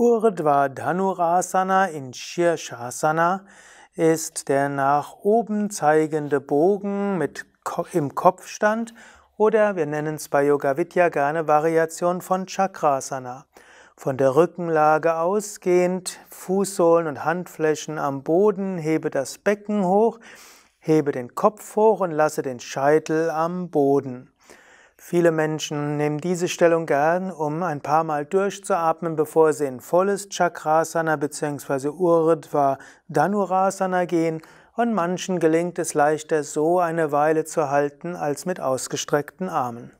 Urdhva Dhanurasana in Shirshasana ist der nach oben zeigende Bogen mit Ko im Kopfstand oder wir nennen es bei Yoga Vidya gerne Variation von Chakrasana. Von der Rückenlage ausgehend, Fußsohlen und Handflächen am Boden, hebe das Becken hoch, hebe den Kopf hoch und lasse den Scheitel am Boden. Viele Menschen nehmen diese Stellung gern, um ein paar Mal durchzuatmen, bevor sie in volles Chakrasana bzw. Urdhva Dhanurasana gehen und manchen gelingt es leichter so eine Weile zu halten als mit ausgestreckten Armen.